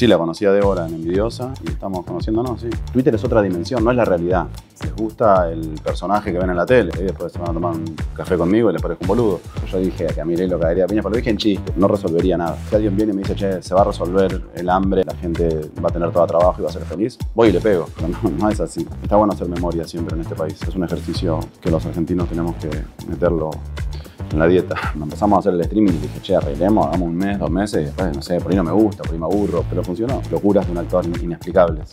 Sí, la conocía hora en Envidiosa y estamos conociéndonos, sí. Twitter es otra dimensión, no es la realidad. Les gusta el personaje que ven en la tele. Y después se van a tomar un café conmigo y les parezco un boludo. Yo dije que a mí lo caería haría piña, pero lo dije en chiste, no resolvería nada. Si alguien viene y me dice, che, se va a resolver el hambre, la gente va a tener todo trabajo y va a ser feliz, voy y le pego. Pero no, no es así. Está bueno hacer memoria siempre en este país. Es un ejercicio que los argentinos tenemos que meterlo en la dieta. Empezamos a hacer el streaming y dije, che, arreglemos, hagamos un mes, dos meses, y después, no sé, por ahí no me gusta, por ahí me aburro, pero funcionó. Locuras de un actor inexplicables.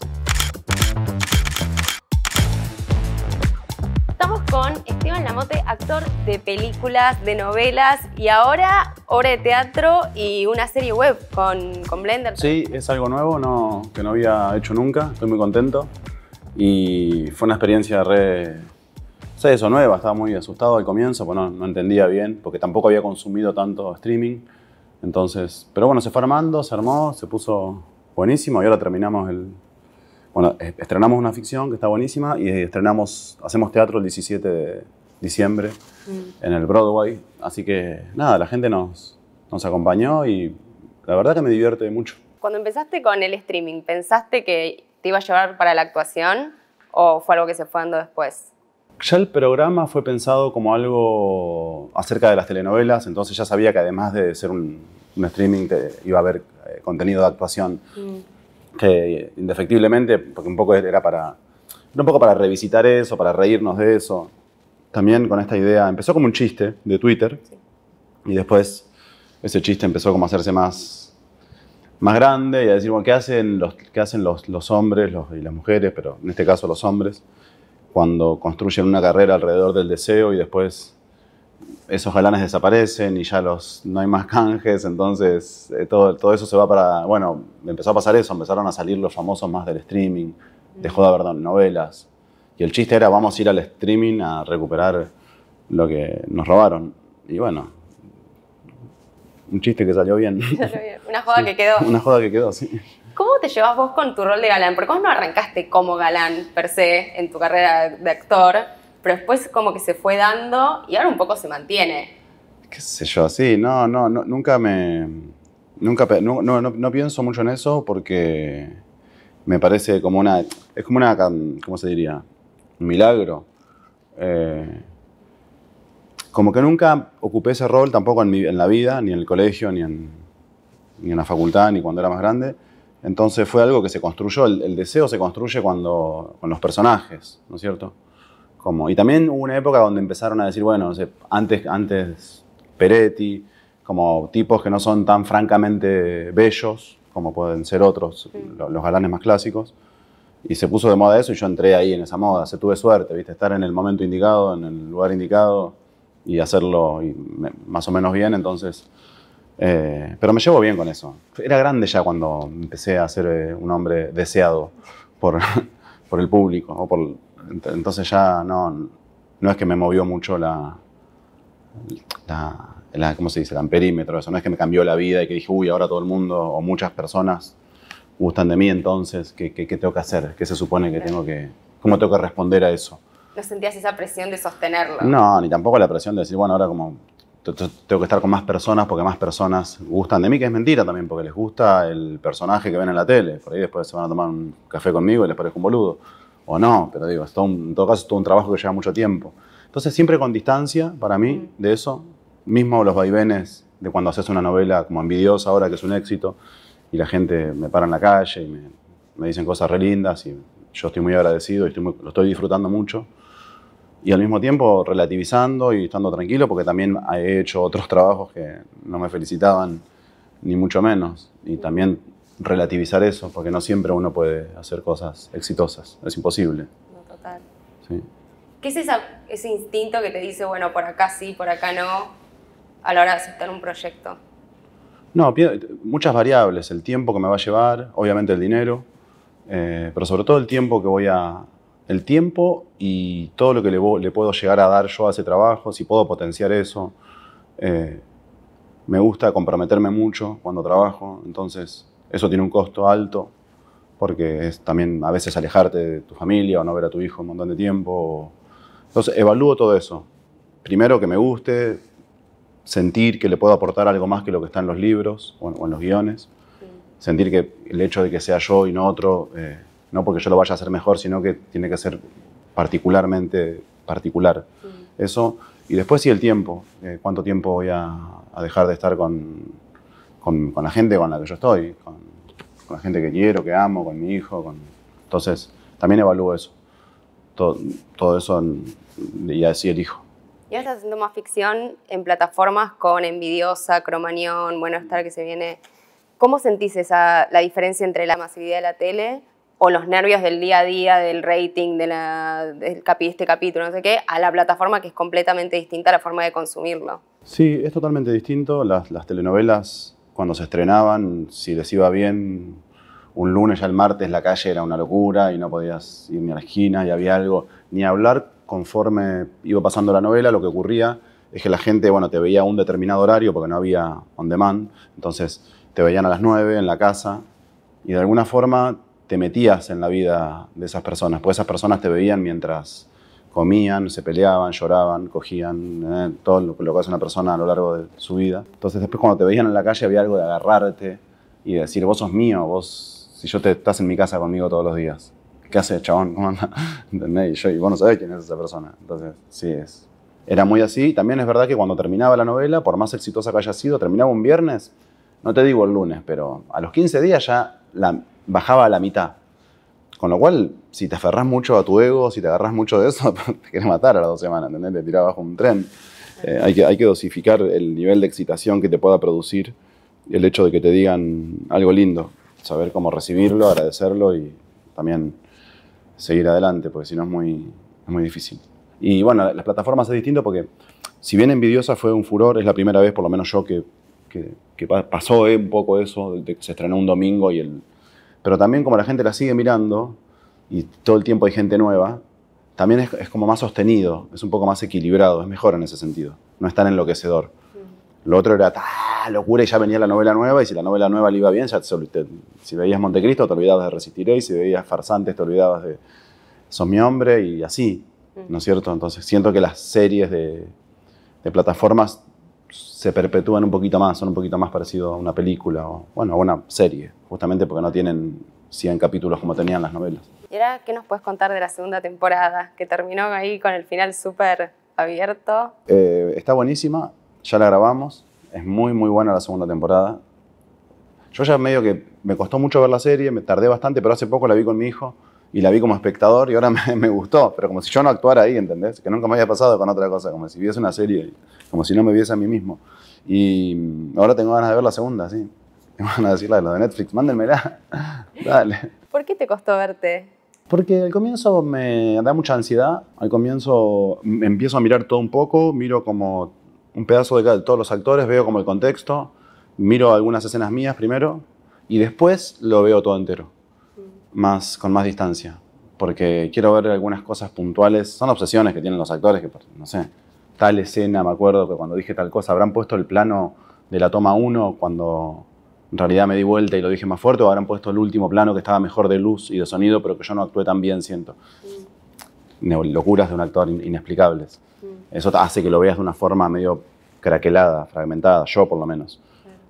Estamos con Esteban Lamote, actor de películas, de novelas y ahora obra de teatro y una serie web con, con Blender. Sí, es algo nuevo que no había hecho nunca, estoy muy contento y fue una experiencia re eso. Nueva. estaba muy asustado al comienzo, pues no, entendía bien, porque tampoco había consumido tanto streaming. Entonces, pero bueno, se fue armando, se armó, se puso buenísimo y ahora terminamos el... Bueno, estrenamos una ficción que está buenísima y estrenamos, hacemos teatro el 17 de diciembre mm. en el Broadway. Así que nada, la gente nos, nos acompañó y la verdad que me divierte mucho. Cuando empezaste con el streaming, ¿pensaste que te iba a llevar para la actuación o fue algo que se fue dando después? Ya el programa fue pensado como algo acerca de las telenovelas, entonces ya sabía que además de ser un, streaming iba a haber eh, contenido de actuación, mm. que indefectiblemente, porque un poco era para, un poco para revisitar eso, para reírnos de eso. También con esta idea, empezó como un chiste de Twitter y después ese chiste empezó como a hacerse más, más grande y a decir, bueno, ¿qué hacen los, hacen los, hombres y las mujeres? Pero en este caso los hombres cuando construyen una carrera alrededor del deseo y después esos galanes desaparecen y ya los, no hay más canjes, entonces eh, todo, todo eso se va para, bueno, empezó a pasar eso, empezaron a salir los famosos más del streaming, de joda perdón, novelas. Y el chiste era, vamos a ir al streaming a recuperar lo que nos robaron. Y bueno, un chiste que salió bien. Una joda que quedó. Una joda que quedó, sí. ¿Cómo te llevas vos con tu rol de galán? Porque vos no arrancaste como galán per se en tu carrera de actor, pero después como que se fue dando y ahora un poco se mantiene. Qué sé yo, sí, no, no, nunca me... Nunca, no, pienso mucho en eso porque me parece como una... Es como una... ¿Cómo se diría? Un milagro. Eh, como que nunca ocupé ese rol tampoco en, en, la vida, ni en el colegio, ni ni en la facultad, ni cuando era más grande. Entonces fue algo que se construyó, el, deseo se construye cuando, con los personajes, ¿no es cierto? Como, y también hubo una época donde empezaron a decir, bueno, antes, antes Peretti, como tipos que no son tan francamente bellos, como pueden ser otros, los galanes más clásicos. Y se puso de moda eso y yo entré ahí en esa moda. Se tuve suerte, ¿viste? Estar en el momento indicado, en el lugar indicado y hacerlo más o menos bien. Entonces, eh, pero me llevo bien con eso. Era grande ya cuando empecé a ser eh, un hombre deseado por, por el público. por, entonces ya no, no es que me movió mucho la, ¿cómo se dice? El amperímetro, eso. No es que me cambió la vida y que dije, uy, ahora todo el mundo o muchas personas gustan de mí, entonces, ¿qué, qué, qué tengo que hacer? ¿Qué se supone que tengo que, cómo tengo que responder a eso? ¿No sentías esa presión de sostenerlo? No, ni tampoco la presión de decir, bueno, ahora como tengo que estar con más personas porque más personas gustan de mí, que es mentira también, porque les gusta el personaje que ven en la tele. Por ahí después se van a tomar un café conmigo y les parezco un boludo. O no, pero digo, en todo caso es todo un trabajo que lleva mucho tiempo. Entonces siempre con distancia, para mí, mm. de eso, mismo los vaivenes de cuando haces una novela como envidiosa ahora que es un éxito y la gente me para en la calle y me, dicen cosas relindas y yo estoy muy agradecido y lo estoy disfrutando mucho y al mismo tiempo relativizando y estando tranquilo, porque también he hecho otros trabajos que no me felicitaban, ni mucho menos. Y también relativizar eso, porque no siempre uno puede hacer cosas exitosas, es imposible. No, total. ¿Qué es ese instinto que te dice, bueno, por acá sí, por acá no, a la hora de aceptar un proyecto? No, muchas variables, el tiempo que me va a llevar, obviamente el dinero, eh, pero sobre todo el tiempo que voy a, el tiempo y todo lo que le, puedo llegar a dar yo a ese trabajo, si puedo potenciar eso. Eh, me gusta comprometerme mucho cuando trabajo, entonces eso tiene un costo alto, porque es también a veces alejarte de tu familia o no ver a tu hijo un montón de tiempo. Entonces evalúo todo eso. Primero que me guste, sentir que le puedo aportar algo más que lo que está en los libros o en, los guiones, sentir que el hecho de que sea yo y no otro... Eh, no porque yo lo vaya a hacer mejor, sino que tiene que ser particularmente particular. Eso, y después sí el tiempo, eh, cuánto tiempo voy a, dejar de estar con, con, la gente con la que yo estoy, con, la gente que quiero, que amo, con mi hijo. Entonces, también evalúo eso, todo, todo eso y así elijo. Y ahora estás haciendo más ficción en plataformas con Envidiosa, Cromañón, Bueno Estar que se viene. ¿Cómo sentís la diferencia entre la masividad de la tele o los nervios del día a día, del rating, de la, este capítulo, no sé qué, a la plataforma que es completamente distinta a la forma de consumirlo. Sí, es totalmente distinto. Las, telenovelas, cuando se estrenaban, si les iba bien, un lunes y el martes la calle era una locura y no podías ir ni a la esquina y había algo, ni hablar. Conforme iba pasando la novela, lo que ocurría es que la gente, bueno, te veía a un determinado horario porque no había on demand, entonces te veían a las 9 en la casa y de alguna forma te metías en la vida de esas personas, pues esas personas te veían mientras comían, se peleaban, lloraban, cogían, eh, todo lo, que hace una persona a lo largo de su vida. Entonces después cuando te veían en la calle había algo de agarrarte y decir, vos sos mío, vos, si yo te estás en mi casa conmigo todos los días, ¿qué haces, chabón? ¿Cómo anda? ¿Entendés? Y, yo, y vos no sabés quién es esa persona. Entonces, sí, es. Era muy así. También es verdad que cuando terminaba la novela, por más exitosa que haya sido, terminaba un viernes no te digo el lunes, pero a los 15 días ya bajaba a la mitad. Con lo cual, si te aferras mucho a tu ego, si te agarras mucho de eso, te querés matar a las dos semanas, ¿entendés? Te tirás bajo un tren. Eh, hay, que, hay que dosificar el nivel de excitación que te pueda producir el hecho de que te digan algo lindo. Saber cómo recibirlo, agradecerlo y también seguir adelante, porque si no es muy, es muy difícil. Y bueno, las plataformas es distinto porque, si bien Envidiosa fue un furor, es la primera vez, por lo menos yo, que que, pasó eh, un poco eso, se estrenó un domingo y el... Pero también como la gente la sigue mirando y todo el tiempo hay gente nueva, también es, como más sostenido, es un poco más equilibrado, es mejor en ese sentido, no es tan enloquecedor. Lo otro era tal locura y ya venía la novela nueva y si la novela nueva le iba bien, ya si veías Montecristo te olvidabas de Resistiré y si veías Farsantes te olvidabas de Son mi hombre y así, ¿no es mm. cierto? Entonces siento que las series de plataformas se perpetúan un poquito más, son un poquito más parecidos a una película o bueno, a una serie, justamente porque no tienen 100 capítulos como tenían las novelas. ¿Y ahora qué nos puedes contar de la segunda temporada, que terminó ahí con el final súper abierto? Eh, está buenísima, ya la grabamos, es muy muy buena la segunda temporada. Yo ya medio que me costó mucho ver la serie, me tardé bastante, pero hace poco la vi con mi hijo y la vi como espectador y ahora me, gustó, pero como si yo no actuara ahí, ¿entendés? Que nunca me había pasado con otra cosa, como si viese una serie, como si no me viese a mí mismo. Y ahora tengo ganas de ver la segunda, sí. Me van de decir la de, de Netflix, mándenmela, dale. ¿Por qué te costó verte? Porque al comienzo me da mucha ansiedad, al comienzo empiezo a mirar todo un poco, miro como un pedazo de, cada, de todos los actores, veo como el contexto, miro algunas escenas mías primero y después lo veo todo entero más, con más distancia, porque quiero ver algunas cosas puntuales, son obsesiones que tienen los actores, que no sé, tal escena, me acuerdo que cuando dije tal cosa, habrán puesto el plano de la toma 1 cuando en realidad me di vuelta y lo dije más fuerte, o habrán puesto el último plano que estaba mejor de luz y de sonido, pero que yo no actué tan bien, siento. Mm. Locuras de un actor inexplicables. Mm. Eso hace que lo veas de una forma medio craquelada, fragmentada, yo por lo menos.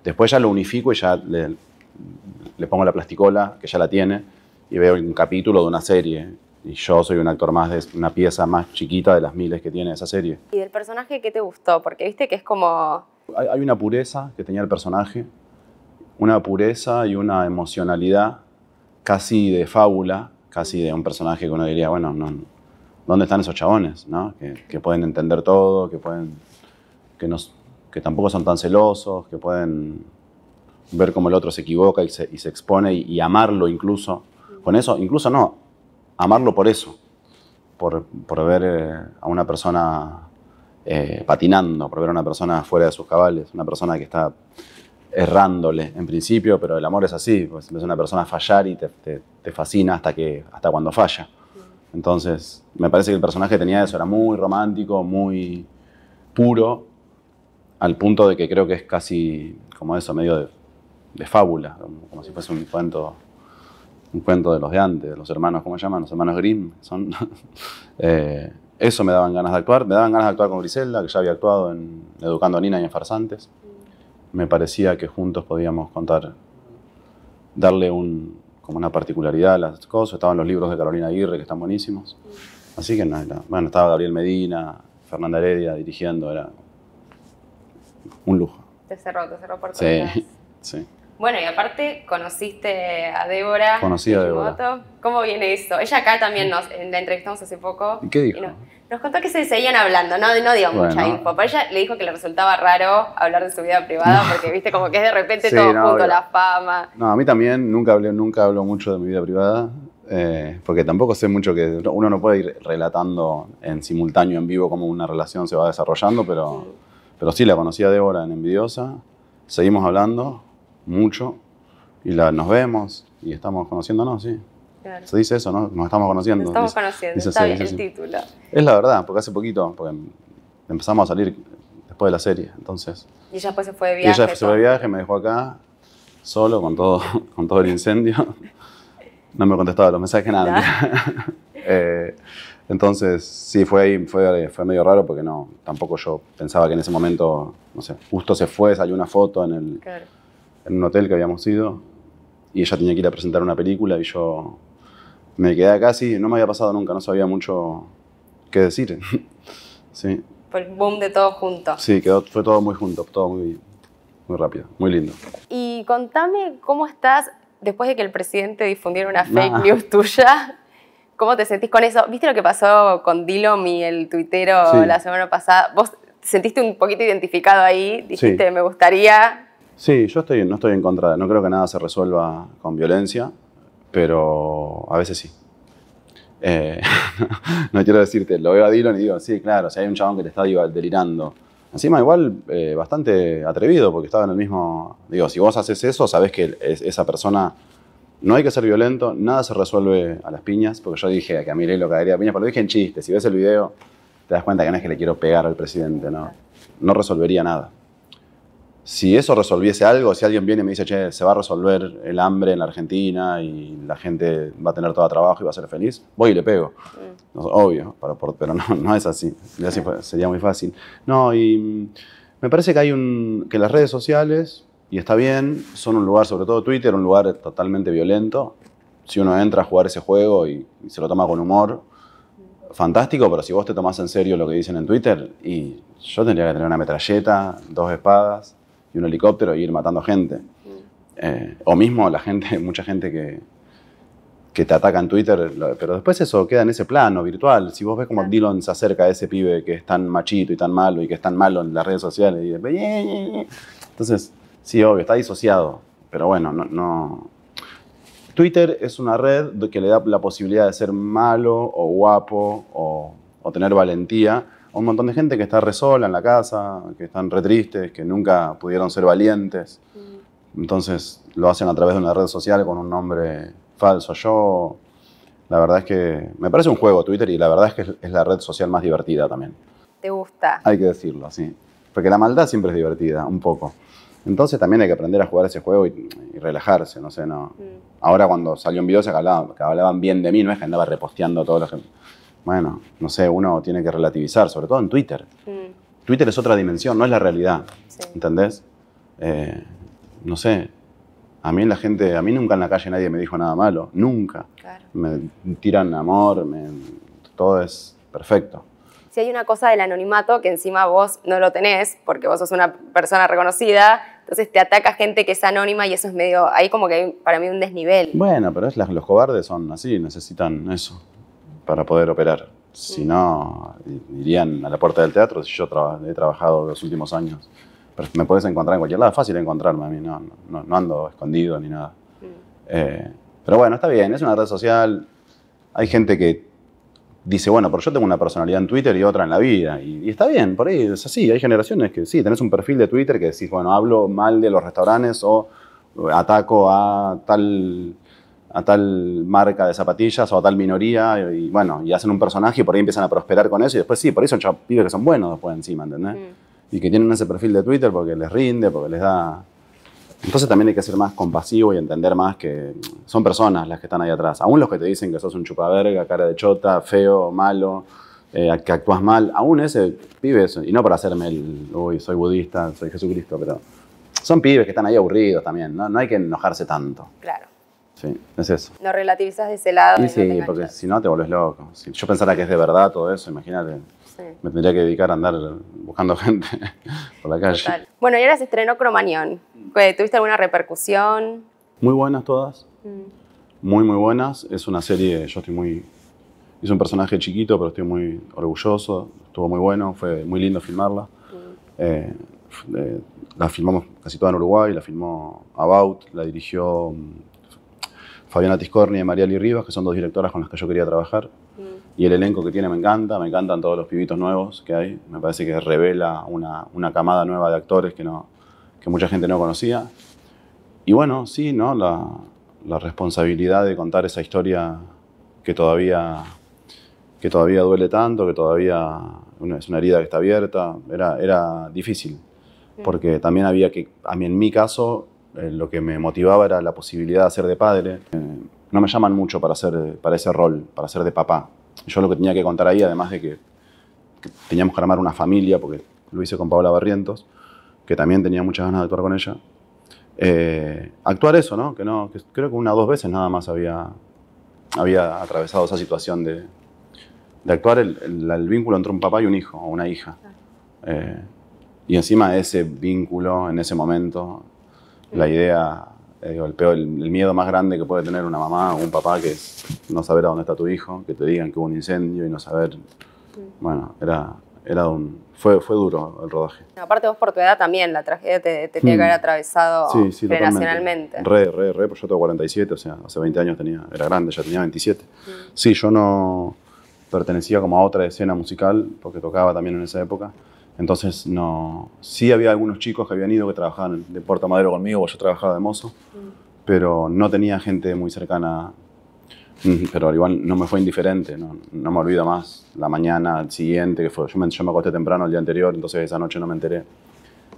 Después ya lo unifico y ya le, le, pongo la plasticola, que ya la tiene, y veo un capítulo de una serie y yo soy un actor más de una pieza más chiquita de las miles que tiene esa serie. ¿Y del personaje qué te gustó? Porque viste que es como... Hay, una pureza que tenía el personaje, una pureza y una emocionalidad casi de fábula, casi de un personaje que uno diría, bueno, no, ¿dónde están esos chabones? No? Que, pueden entender todo, que pueden... Que, nos, que tampoco son tan celosos, que pueden ver cómo el otro se equivoca y se, y se expone y amarlo incluso con eso, incluso no, amarlo por eso, por, ver eh, a una persona eh, patinando, por ver a una persona fuera de sus cabales, una persona que está errándole en principio, pero el amor es así, pues, una persona fallar y te, fascina hasta, que, hasta cuando falla. Entonces, me parece que el personaje tenía eso, era muy romántico, muy puro, al punto de que creo que es casi como eso, medio de, fábula, como, como si fuese un cuento un cuento de los de antes, de los hermanos, ¿cómo se llaman? Los hermanos Grimm. Son, eh, eso me daban ganas de actuar. Me daban ganas de actuar con Griselda, que ya había actuado en Educando a Nina y en Farsantes. Me parecía que juntos podíamos contar, darle un, como una particularidad a las cosas. Estaban los libros de Carolina Aguirre, que están buenísimos. Así que, bueno, estaba Gabriel Medina, Fernanda Heredia dirigiendo, era un lujo. Te cerró, te cerró por Sí, sí. Bueno, y aparte conociste a Débora. Conocí a Débora. ¿Cómo viene esto? Ella acá también nos la entrevistamos hace poco. ¿Y qué dijo? nos, contó que se seguían hablando, no, dio mucha info, ella le dijo que le resultaba raro hablar de su vida privada porque viste como que es de repente todo junto, la fama. No, a mí también nunca hablé, nunca hablo mucho de mi vida privada. Eh, porque tampoco sé mucho que uno no puede ir relatando en simultáneo, en vivo, cómo una relación se va desarrollando, pero, pero sí la conocí a Débora en Envidiosa, seguimos hablando, mucho y la, nos vemos y estamos conociéndonos, sí. Se dice eso, ¿no? Nos estamos conociendo. estamos conociendo, está el título. Es la verdad, porque hace poquito, porque empezamos a salir después de la serie, entonces. Y ella después pues se fue de viaje. Y ella se fue de viaje, me dejó acá, solo, con todo, con todo el incendio. No me contestaba los mensajes, nada. Eh, entonces, sí, fue ahí, fue, fue medio raro porque no, tampoco yo pensaba que en ese momento, no sé, justo se fue, salió una foto en el en un hotel que habíamos ido y ella tenía que ir a presentar una película y yo me quedé casi, no me había pasado nunca, no sabía mucho qué decir. sí. el boom de todo junto. Sí, quedó, fue todo muy junto, todo muy, muy rápido, muy lindo. Y contame cómo estás después de que el presidente difundiera una ah. fake news tuya. ¿Cómo te sentís con eso? ¿Viste lo que pasó con Dilom y el tuitero la semana pasada? ¿Vos sentiste un poquito identificado ahí? Dijiste, me gustaría Sí, yo estoy, no estoy en contra, no creo que nada se resuelva con violencia, pero a veces sí. Eh, no quiero decirte, lo veo a Dylan y digo, sí, claro, si hay un chabón que te está delirando. Encima igual eh, bastante atrevido porque estaba en el mismo... Digo, si vos haces eso, sabes que esa persona... No hay que ser violento, nada se resuelve a las piñas, porque yo dije que a mí lo caería a piñas, pero lo dije en chiste, si ves el video te das cuenta que no es que le quiero pegar al presidente, no, no resolvería nada si eso resolviese algo, si alguien viene y me dice, che, se va a resolver el hambre en la Argentina y la gente va a tener todo trabajo y va a ser feliz, voy y le pego. Mm. Obvio, pero no, no es así. sería muy fácil. No, y mm, me parece que hay un. que las redes sociales, y está bien, son un lugar, sobre todo Twitter, un lugar totalmente violento. Si uno entra a jugar ese juego y, se lo toma con humor, fantástico, pero si vos te tomás en serio lo que dicen en Twitter, y yo tendría que tener una metralleta, dos espadas un helicóptero e ir matando gente. Eh, o mismo la gente, mucha gente que, te ataca en Twitter, pero después eso queda en ese plano virtual. Si vos ves como Dylan se acerca a ese pibe que es tan machito y tan malo y que es tan malo en las redes sociales, eh, eh, entonces, sí, obvio, está disociado, pero bueno, no, Twitter es una red que le da la posibilidad de ser malo o guapo o tener valentía un montón de gente que está re en la casa, que están re tristes, que nunca pudieron ser valientes. Mm. Entonces lo hacen a través de una red social con un nombre falso. Yo, la verdad es que me parece un juego Twitter y la verdad es que es la red social más divertida también. ¿Te gusta? Hay que decirlo, sí. Porque la maldad siempre es divertida, un poco. Entonces también hay que aprender a jugar ese juego y, relajarse, no sé, no. Mm. Ahora cuando salió un video se que hablaban bien de mí, no es que andaba reposteando toda la gente bueno, no sé, uno tiene que relativizar, sobre todo en Twitter. Mm. Twitter es otra dimensión, no es la realidad, ¿entendés? Eh, no sé, a mí la gente, a mí nunca en la calle nadie me dijo nada malo, nunca. Me tiran amor, me, todo es perfecto. Si hay una cosa del anonimato que encima vos no lo tenés, porque vos sos una persona reconocida, entonces te ataca gente que es anónima y eso es medio, ahí como que hay para mí un desnivel. Bueno, pero los cobardes son así, necesitan eso para poder operar. Si mm. no, irían a la puerta del teatro. Si yo he trabajado los últimos años, pero me puedes encontrar en cualquier lado. Es fácil encontrarme a mí, no, ando escondido ni nada. Mm. Eh, pero bueno, está bien, es una red social. Hay gente que dice, bueno, pero yo tengo una personalidad en Twitter y otra en la vida. Y, y, está bien, por ahí es así. Hay generaciones que sí, tenés un perfil de Twitter que decís, bueno, hablo mal de los restaurantes o ataco a tal a tal marca de zapatillas o a tal minoría y bueno, y hacen un personaje y por ahí empiezan a prosperar con eso y después sí, por ahí son pibes que son buenos después encima, ¿entendés? Mm. Y que tienen ese perfil de Twitter porque les rinde, porque les da... Entonces también hay que ser más compasivo y entender más que son personas las que están ahí atrás. Aún los que te dicen que sos un chupaverga, cara de chota, feo, malo, eh, que actúas mal, aún ese pibe, y no para hacerme el, uy, soy budista, soy Jesucristo, pero son pibes que están ahí aburridos también, no, no hay que enojarse tanto. Claro. Sí, es eso. Lo relativizas de ese lado. sí sí, porque si no te volvés loco. Si yo pensara que es de verdad todo eso, imagínate. Me tendría que dedicar a andar buscando gente por la calle. Bueno, y ahora se estrenó Cromañón. Eh, ¿Tuviste alguna repercusión? Muy buenas todas. Mm. Muy, muy buenas. Es una serie, yo estoy muy... Hice un personaje chiquito, pero estoy muy orgulloso. Estuvo muy bueno, fue muy lindo filmarla. Mm. Eh, eh, la filmamos casi toda en Uruguay, la filmó About, la dirigió mm, Fabiana Tiscorni y Mariali Rivas, que son dos directoras con las que yo quería trabajar. Mm. Y el elenco que tiene me encanta, me encantan todos los pibitos nuevos que hay. Me parece que revela una, camada nueva de actores que, no, que mucha gente no conocía. Y bueno, sí, ¿no? La, responsabilidad de contar esa historia que todavía, que todavía duele tanto, que todavía es una herida que está abierta, era, era difícil. Porque también había que, a mí en mi caso, eh, lo que me motivaba era la posibilidad de ser de padre. Eh, no me llaman mucho para, hacer, para ese rol, para ser de papá. Yo lo que tenía que contar ahí, además de que, teníamos que armar una familia, porque lo hice con Paola Barrientos, que también tenía muchas ganas de actuar con ella. Eh, actuar eso, ¿no? Que no, creo que una o dos veces nada más había, había atravesado esa situación de, de actuar el, vínculo entre un papá y un hijo o una hija. y encima ese vínculo en ese momento la idea, eh, el, el, miedo más grande que puede tener una mamá o un papá que es no saber a dónde está tu hijo, que te digan que hubo un incendio y no saber. Mm. Bueno, era, era un, fue, fue duro el rodaje. Aparte vos por tu edad también, la tragedia te, te tenía que mm. haber atravesado sí, sí, Re, re, re, pues yo tengo 47, o sea, hace 20 años tenía, era grande, ya tenía 27. Mm. Sí, yo no pertenecía como a otra escena musical, porque tocaba también en esa época. Entonces, no, sí había algunos chicos que habían ido que trabajaban de Puerto Madero conmigo, yo trabajaba de mozo, pero no tenía gente muy cercana. Mm, pero igual no me fue indiferente, no, me olvido más. La mañana siguiente, que fue, yo me, yo acosté temprano el día anterior, entonces esa noche no me enteré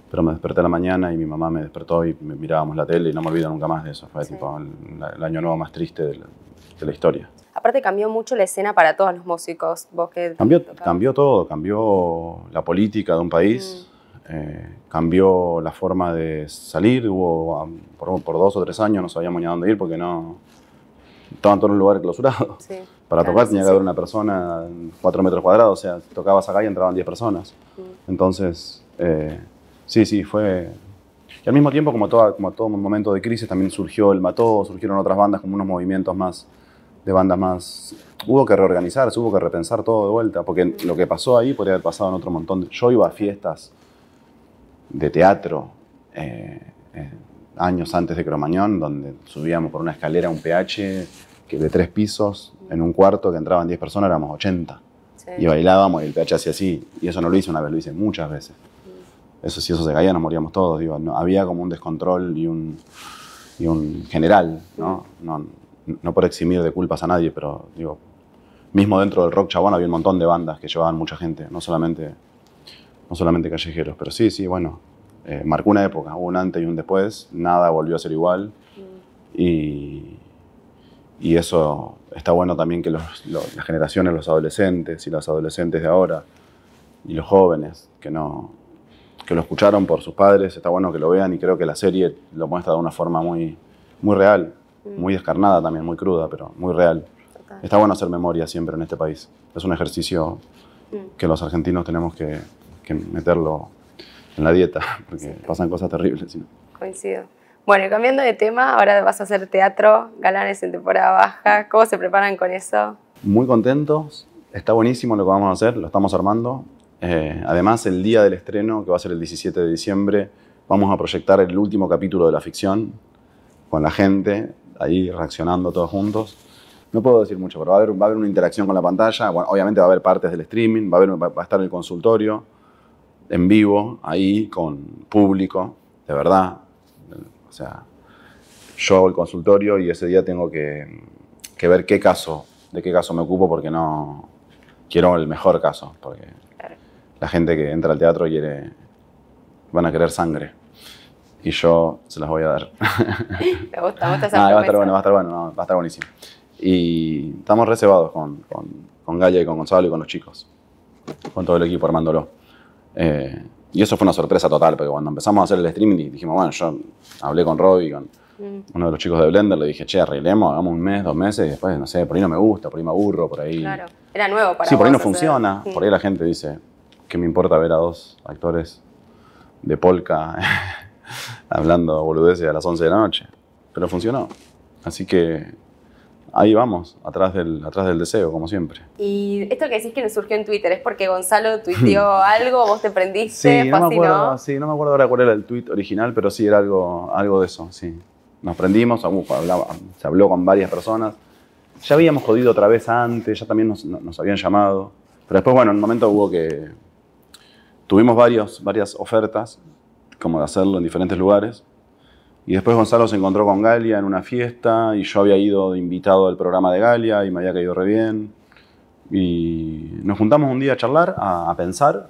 pero me desperté la mañana y mi mamá me despertó y mirábamos la tele y no me olvido nunca más de eso. Fue el, año nuevo más triste de la historia. Aparte cambió mucho la escena para todos los músicos. Vos cambió, cambió todo, cambió la política de un país, mm. eh, cambió la forma de salir, hubo um, por, dos o tres años no sabíamos ni a dónde ir porque no... Estaban todos en un lugar para tocar tenía que haber una persona, en cuatro metros cuadrados, o sea, tocabas acá y entraban diez personas. Mm. Entonces, eh, sí, sí, fue, y al mismo tiempo, como, toda, como todo momento de crisis, también surgió el Mató, surgieron otras bandas como unos movimientos más de bandas más... Hubo que reorganizarse, hubo que repensar todo de vuelta, porque lo que pasó ahí podría haber pasado en otro montón. Yo iba a fiestas de teatro eh, eh, años antes de Cromañón, donde subíamos por una escalera un PH que de tres pisos, en un cuarto que entraban 10 personas, éramos 80. Y bailábamos y el PH hacía así. Y eso no lo hice una vez, lo hice muchas veces. Mm. Eso si eso se caía, nos moríamos todos. no, había como un descontrol y un, y un general. ¿no? Mm. No, no por eximir de culpas a nadie, pero digo, mismo dentro del rock chabón había un montón de bandas que llevaban mucha gente, no solamente, no solamente callejeros, pero sí, sí, bueno, eh, marcó una época, un antes y un después, nada volvió a ser igual y, y eso está bueno también que las generaciones, los adolescentes y los adolescentes de ahora y los jóvenes que no que lo escucharon por sus padres, está bueno que lo vean y creo que la serie lo muestra de una forma muy, muy real. Mm. muy descarnada también, muy cruda, pero muy real. Está bueno hacer memoria siempre en este país. Es un ejercicio mm. que los argentinos tenemos que, meterlo en la dieta, porque pasan cosas terribles. Coincido. Bueno, y cambiando de tema, ahora vas a hacer teatro, galanes en temporada baja. ¿Cómo se preparan con eso? Muy contentos. Está buenísimo lo que vamos a hacer, lo estamos armando. Eh, además, el día del estreno, que va a ser el 17 de diciembre, vamos a proyectar el último capítulo de la ficción con la gente ahí reaccionando todos juntos. No puedo decir mucho, pero va a haber, va a haber una interacción con la pantalla. obviamente va a haber partes del streaming, va a, haber, va estar el consultorio en vivo, ahí, con público, de verdad. O sea, yo hago el consultorio y ese día tengo que, que ver qué caso, de qué caso me ocupo, porque no quiero el mejor caso, porque la gente que entra al teatro quiere, van a querer sangre y yo se las voy a dar. ¿Te gusta, va a estar bueno, va a estar bueno, va a estar buenísimo. Y estamos reservados con, con, con Galle, con Gonzalo y con los chicos, con todo el equipo armándolo. Eh, y eso fue una sorpresa total, porque cuando empezamos a hacer el streaming dijimos, bueno, yo hablé con Robbie, con mm. uno de los chicos de Blender, le dije, che, arreglemos, hagamos un mes, dos meses, y después, no sé, por ahí no me gusta, por ahí me aburro, por ahí... Claro, era nuevo para Sí, por ahí no funciona, por ahí la gente dice, ¿qué me importa ver a dos actores de polka hablando boludeces a las 11 de la noche. Pero funcionó. Así que ahí vamos, atrás del, atrás del deseo, como siempre. Y esto que decís que nos surgió en Twitter, ¿es porque Gonzalo tuiteó algo, vos te prendiste, sí, no Me acuerdo, sí, no me acuerdo ahora cuál era el tweet original, pero sí era algo, algo de eso, sí. Nos prendimos, se habló con varias personas. Ya habíamos jodido otra vez antes, ya también nos, habían llamado. Pero después, bueno, en un momento hubo que... Tuvimos varias ofertas como de hacerlo en diferentes lugares. Y después Gonzalo se encontró con Galia en una fiesta y yo había ido invitado al programa de Galia y me había caído re bien. Y nos juntamos un día a charlar, a, pensar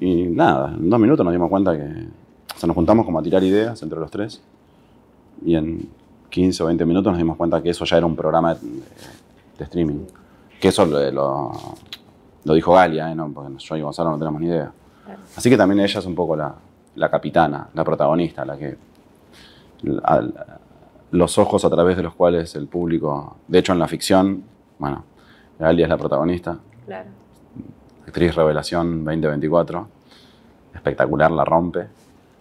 y nada, en dos minutos nos dimos cuenta que o sea, nos juntamos como a tirar ideas entre los tres y en 15 o 20 minutos nos dimos cuenta que eso ya era un programa de, streaming. Que eso lo, lo, dijo Galia, ¿eh? no, porque yo y Gonzalo no tenemos ni idea. Así que también ella es un poco la, la capitana, la protagonista, la que los ojos a través de los cuales el público, de hecho en la ficción, bueno, Galia es la protagonista. Claro. Actriz Revelación 2024. Espectacular, la rompe.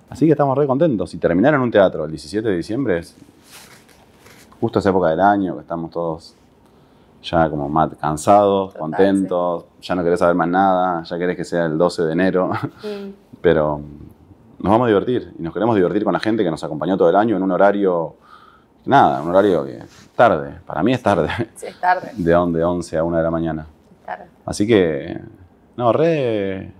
Así que estamos re contentos. Y terminar en un teatro el 17 de diciembre es justo esa época del año que estamos todos ya como más cansados, contentos, ya no querés saber más nada, ya querés que sea el 12 de enero. Mm. Pero nos vamos a divertir y nos queremos divertir con la gente que nos acompañó todo el año en un horario, nada, un horario que tarde, para mí es tarde. Sí, es tarde. De 11 a 1 de la mañana. Es tarde. Así que, no, re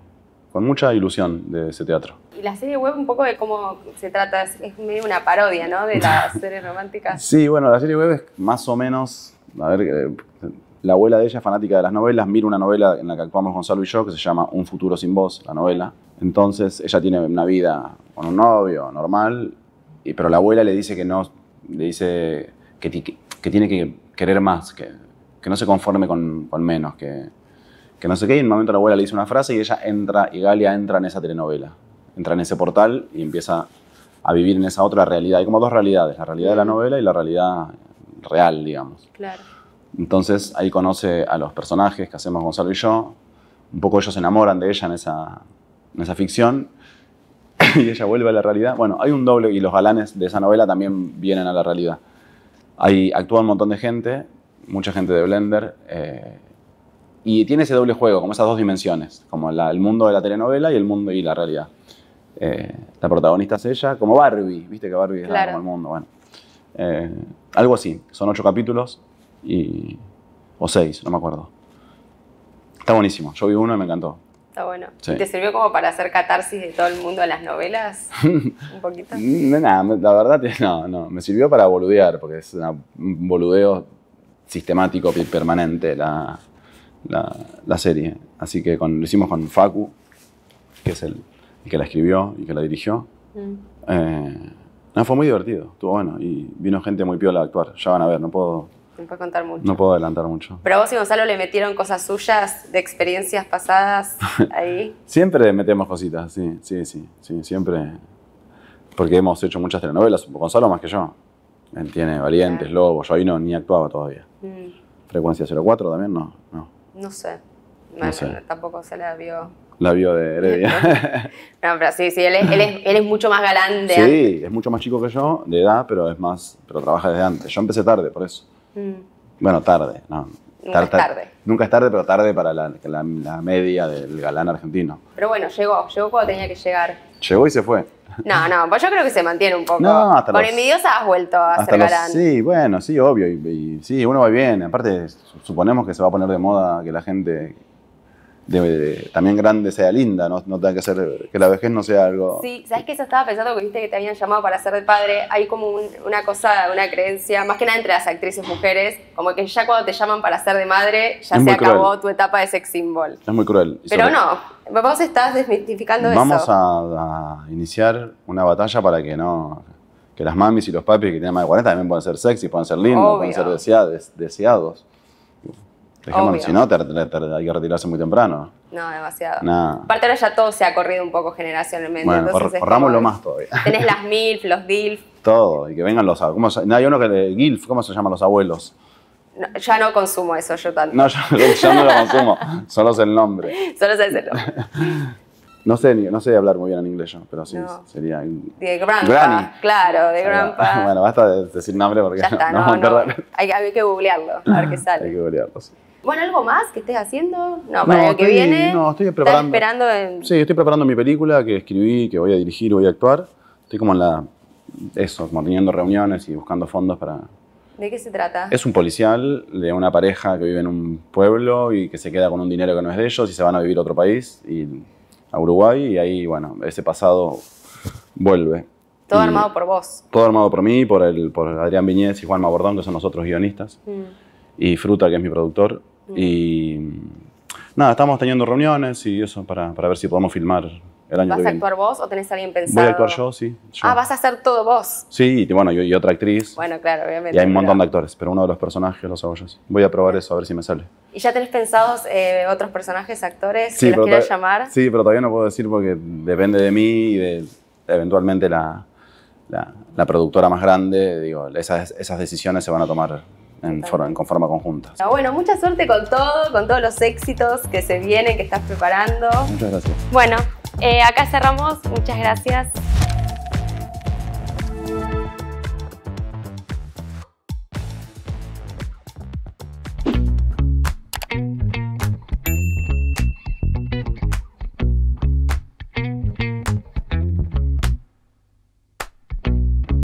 con mucha ilusión de ese teatro. Y la serie web un poco de cómo se trata, es medio una parodia, ¿no? De las series románticas. Sí, bueno, la serie web es más o menos, a ver, eh, la abuela de ella fanática de las novelas, mira una novela en la que actuamos Gonzalo y yo, que se llama Un futuro sin voz la novela. Entonces ella tiene una vida con un novio normal, pero la abuela le dice que no, le dice que, tiene que querer más, que, no se conforme con, con menos, que, no sé qué. Y en un momento la abuela le dice una frase y ella entra, y Galia entra en esa telenovela, entra en ese portal y empieza a vivir en esa otra realidad. Hay como dos realidades, la realidad de la novela y la realidad real, digamos. Claro. Entonces ahí conoce a los personajes que hacemos Gonzalo y yo. Un poco ellos se enamoran de ella en esa, esa ficción y ella vuelve a la realidad. Bueno, hay un doble y los galanes de esa novela también vienen a la realidad. Ahí actúa un montón de gente, mucha gente de Blender, eh, y tiene ese doble juego, como esas dos dimensiones, como el mundo de la telenovela y el mundo y la realidad. Eh, la protagonista es ella, como Barbie, viste que Barbie es como el mundo, bueno. Eh, algo así, son ocho capítulos o seis, no me acuerdo. Está buenísimo, yo vi uno y me encantó. Está bueno. ¿Te sirvió como para hacer catarsis de todo el mundo a las novelas? ¿Un poquito? no, nada, la verdad no, no. Me sirvió para boludear, porque es un boludeo sistemático y permanente la, la, serie. Así que lo hicimos con Facu, que es el, que la escribió y que la dirigió. Mm. Eh, no, fue muy divertido, estuvo bueno. Y vino gente muy piola a actuar. Ya van a ver, no puedo no puedo contar No puedo adelantar mucho. Pero a vos y Gonzalo le metieron cosas suyas de experiencias pasadas ahí. siempre metemos cositas, sí, sí, sí, sí, siempre. Porque hemos hecho muchas telenovelas, Gonzalo más que yo. Él tiene Valientes, Lobos, yo ahí no, ni actuaba todavía. Mm. Frecuencia 04 también, no, no. No sé. tampoco se la vio. La vio de Heredia. no, sí, sí, él es, mucho más galante. Sí, es mucho más chico que yo, de edad, pero es más, pero trabaja desde antes. Yo empecé tarde, por eso. Mm. Bueno, tarde, no. Nunca es tarde. Nunca es tarde, pero tarde para la, media del galán argentino. Pero bueno, llegó, llegó cuando tenía que llegar. Llegó y se fue. No, no, pues yo creo que se mantiene un poco. No, hasta Por los, envidiosa has vuelto a ser galán. sí, bueno, sí, obvio. Y, sí, uno va bien. Aparte, suponemos que se va a poner de moda que la gente también grande sea linda, ¿no? tenga que ser, que la vejez no sea algo... Sí, ¿sabes que Eso estaba pensando que viste que te habían llamado para ser de padre. Hay como una cosa, una creencia, más que nada entre las actrices mujeres, como que ya cuando te llaman para ser de madre, ya se acabó tu etapa de sex symbol. Es muy cruel. Pero no, vos estás desmitificando Vamos eso. Vamos a, iniciar una batalla para que no... Que las mamis y los papis que tienen más de 40 también puedan ser sexy, puedan ser lindos, puedan pueden ser deseados si no, hay que retirarse muy temprano. No, demasiado. Aparte ahora ya todo se ha corrido un poco generacionalmente. Bueno, corramos lo más todavía. Tenés las MILF, los DILF. Todo, y que vengan los abuelos. No, hay uno que GILF, ¿cómo se llaman los abuelos? ya no consumo eso yo tanto. No, yo, no lo consumo, solo es el nombre. Solo es el nombre. No sé, no sé hablar muy bien en inglés yo, pero sí, sería... De grandpa, Granny. claro, de grandpa. Bueno, basta de decir nombre porque ya está, no, no, no. Hay, hay, que googlearlo, a ver qué sale. Hay que googlearlo, sí. Bueno, ¿algo más que estés haciendo? No, para que estoy, viene. No, estoy preparando. Sí, estoy preparando mi película que escribí, que voy a dirigir, voy a actuar. Estoy como en la. Eso, como teniendo reuniones y buscando fondos para. ¿De qué se trata? Es un policial de una pareja que vive en un pueblo y que se queda con un dinero que no es de ellos y se van a vivir a otro país, y, a Uruguay, y ahí, bueno, ese pasado vuelve. Todo armado por vos. Todo armado por mí, por, el, por Adrián Viñez y Juan Mabordón, que son nosotros guionistas. Mm. Y Fruta, que es mi productor. Mm. Y nada, estamos teniendo reuniones y eso para, ver si podemos filmar el año ¿Vas que viene. a actuar vos o tenés a alguien pensado? Voy a actuar yo, sí. Ah, vas a hacer todo vos. Sí, y bueno, y otra actriz. Bueno, claro, obviamente. Y hay un montón de actores, pero uno de los personajes los hago yo. Voy a probar eso, a ver si me sale. ¿Y ya tenés pensados eh, otros personajes, actores sí, que los quieras llamar? Sí, pero todavía no puedo decir porque depende de mí y de eventualmente la, productora más grande. Digo, esas decisiones se van a tomar en, forma, forma conjunta. Ah, bueno, mucha suerte con todo, con todos los éxitos que se vienen, que estás preparando. Muchas gracias. Bueno, eh, acá cerramos. Muchas gracias.